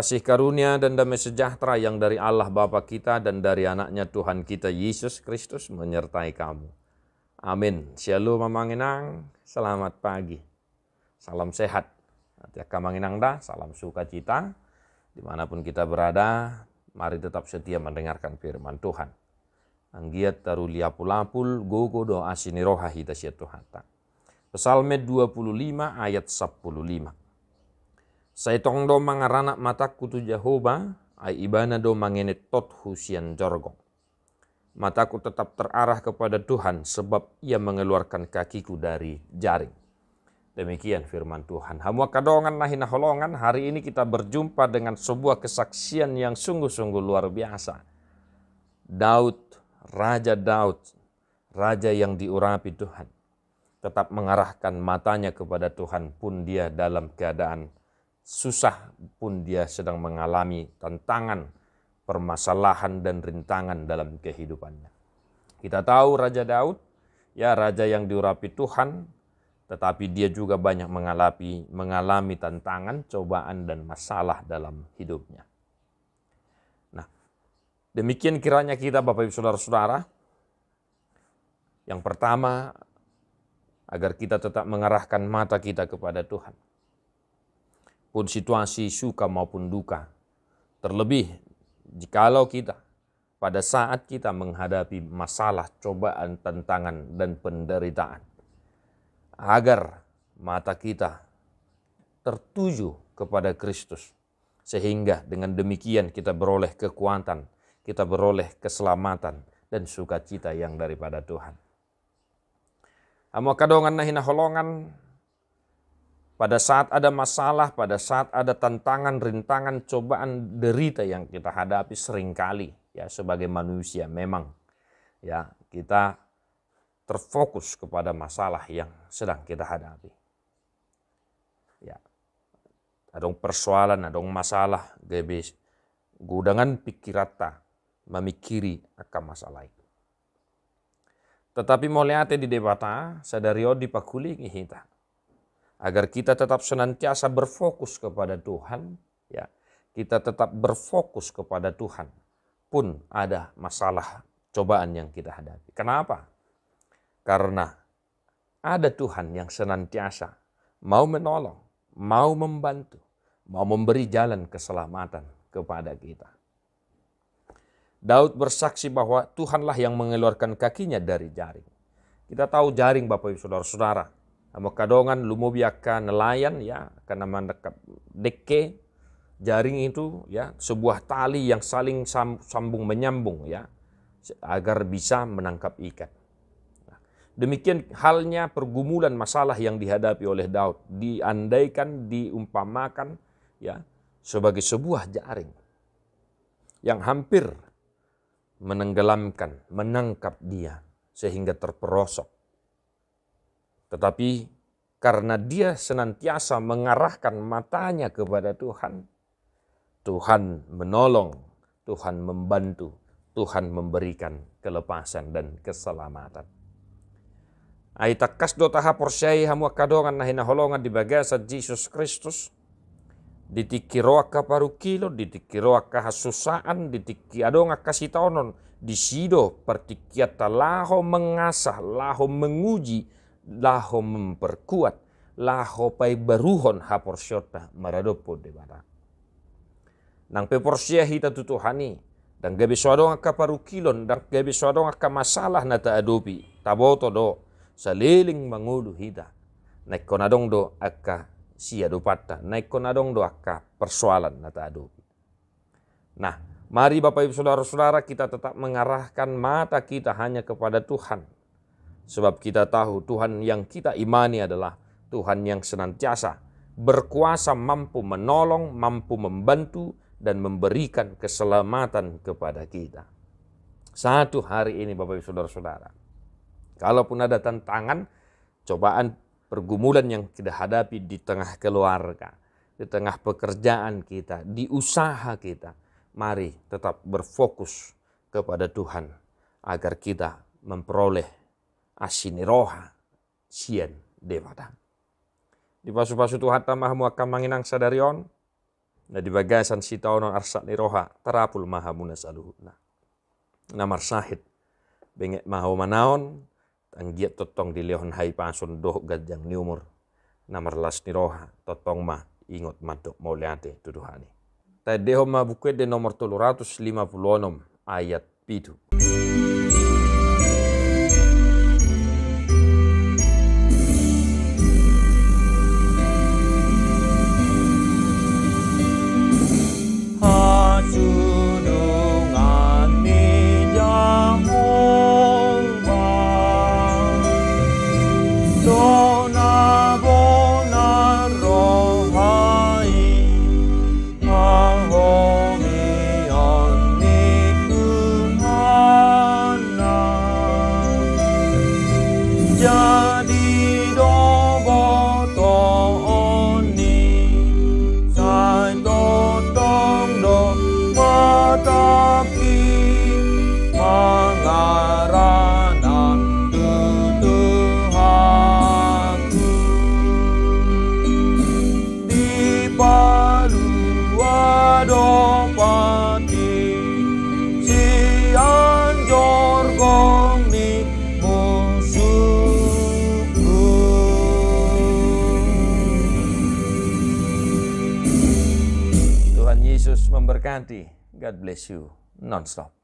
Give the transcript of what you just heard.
kasih karunia dan damai sejahtera yang dari Allah Bapa kita dan dari anaknya Tuhan kita Yesus Kristus menyertai kamu. Amin. Shalom Manginang, selamat pagi. Salam sehat. Tiaka Manginang dah, salam sukacita. Dimanapun kita berada, mari tetap setia mendengarkan firman Tuhan. Anggiat tarulia pulapul, gogo doa siniroha hita Tuhan. Pesalme 25 ayat 15. Saya tong do mangaranak mataku kutu Jahoba, ai ibana do mangene tot husian jorgong. Mataku tetap terarah kepada Tuhan sebab ia mengeluarkan kakiku dari jaring. Demikian firman Tuhan. Hamwa kadongan nahina holongan, hari ini kita berjumpa dengan sebuah kesaksian yang sungguh-sungguh luar biasa. Daud, Raja Daud, Raja yang diurapi Tuhan, tetap mengarahkan matanya kepada Tuhan pun dia dalam keadaan susah pun dia sedang mengalami tantangan, permasalahan dan rintangan dalam kehidupannya. Kita tahu Raja Daud, ya raja yang diurapi Tuhan, tetapi dia juga banyak mengalami mengalami tantangan, cobaan dan masalah dalam hidupnya. Nah, demikian kiranya kita Bapak Ibu Saudara-saudara. Yang pertama, agar kita tetap mengarahkan mata kita kepada Tuhan pun situasi suka maupun duka. Terlebih jikalau kita pada saat kita menghadapi masalah, cobaan, tantangan, dan penderitaan. Agar mata kita tertuju kepada Kristus. Sehingga dengan demikian kita beroleh kekuatan, kita beroleh keselamatan, dan sukacita yang daripada Tuhan. Amo kadongan nahina holongan pada saat ada masalah, pada saat ada tantangan, rintangan, cobaan, derita yang kita hadapi seringkali ya sebagai manusia memang ya kita terfokus kepada masalah yang sedang kita hadapi. Ya. Ada persoalan, ada masalah, gebis. gudangan pikirata memikiri akan masalah itu. Tetapi mau lihat di debata di pakuli kita agar kita tetap senantiasa berfokus kepada Tuhan, ya. Kita tetap berfokus kepada Tuhan pun ada masalah cobaan yang kita hadapi. Kenapa? Karena ada Tuhan yang senantiasa mau menolong, mau membantu, mau memberi jalan keselamatan kepada kita. Daud bersaksi bahwa Tuhanlah yang mengeluarkan kakinya dari jaring. Kita tahu jaring Bapak Ibu Saudara-saudara amo kadongan lumobi nelayan ya karena mendekat deke jaring itu ya sebuah tali yang saling sambung menyambung ya agar bisa menangkap ikan. Nah, demikian halnya pergumulan masalah yang dihadapi oleh Daud diandaikan diumpamakan ya sebagai sebuah jaring yang hampir menenggelamkan, menangkap dia sehingga terperosok tetapi karena dia senantiasa mengarahkan matanya kepada Tuhan, Tuhan menolong, Tuhan membantu, Tuhan memberikan kelepasan dan keselamatan. kas do taha porsyai hamu kadongan nahina holongan di bagasa Yesus Kristus. roa ka parukilo, roa ka hasusaan, ditiki adonga kasitaonon. Disido pertikiata laho mengasah, laho menguji, laho memperkuat, laho pai beruhon syota maradopo de barak. Nang peporsia hita tutuhani, dan gabi suadong akka parukilon, dan gabi suadong akka masalah na adopi, taboto do, saliling mangulu hita. Naik konadong do akka sia do patta, naik konadong do akka persoalan na adopi. Nah, mari Bapak Ibu Saudara-saudara kita tetap mengarahkan mata kita hanya kepada Tuhan Sebab kita tahu Tuhan yang kita imani adalah Tuhan yang senantiasa berkuasa mampu menolong, mampu membantu, dan memberikan keselamatan kepada kita. Satu hari ini Bapak Ibu Saudara-saudara, kalaupun ada tantangan, cobaan pergumulan yang kita hadapi di tengah keluarga, di tengah pekerjaan kita, di usaha kita, mari tetap berfokus kepada Tuhan agar kita memperoleh asiniroha sien dewata. Di pasu-pasu Tuhan hatta akan manginang sadarion, na di bagasan si taunon arsak niroha maha mahamu nasaluhuna. Namar sahid, bengek maha manaon, tanggiat totong di lehon hai pasun doh gajang ni umur. Namar las niroha, totong ma ingot madok mauliate tuduhani. Tadi homa buku de nomor 356 ayat pitu. Auntie, God bless you non-stop.